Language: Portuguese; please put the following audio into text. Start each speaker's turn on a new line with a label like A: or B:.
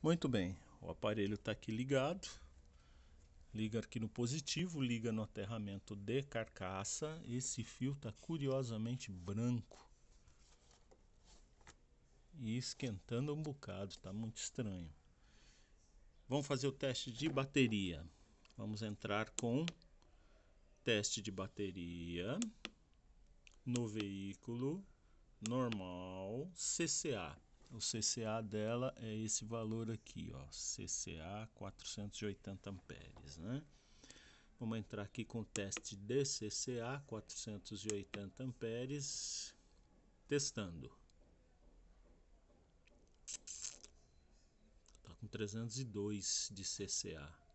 A: Muito bem, o aparelho está aqui ligado. Liga aqui no positivo, liga no aterramento de carcaça. Esse fio está curiosamente branco. E esquentando um bocado, está muito estranho. Vamos fazer o teste de bateria. Vamos entrar com teste de bateria no veículo normal CCA o CCA dela é esse valor aqui, ó, CCA 480 amperes, né? Vamos entrar aqui com o teste de CCA 480 amperes, testando. Tá com 302 de CCA.